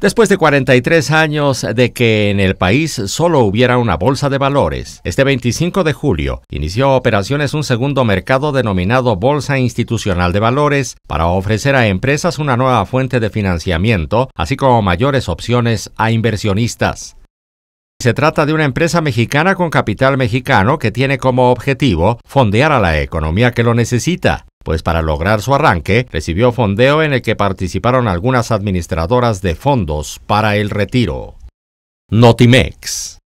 Después de 43 años de que en el país solo hubiera una bolsa de valores, este 25 de julio inició operaciones un segundo mercado denominado Bolsa Institucional de Valores para ofrecer a empresas una nueva fuente de financiamiento, así como mayores opciones a inversionistas. Se trata de una empresa mexicana con capital mexicano que tiene como objetivo fondear a la economía que lo necesita pues para lograr su arranque recibió fondeo en el que participaron algunas administradoras de fondos para el retiro. Notimex.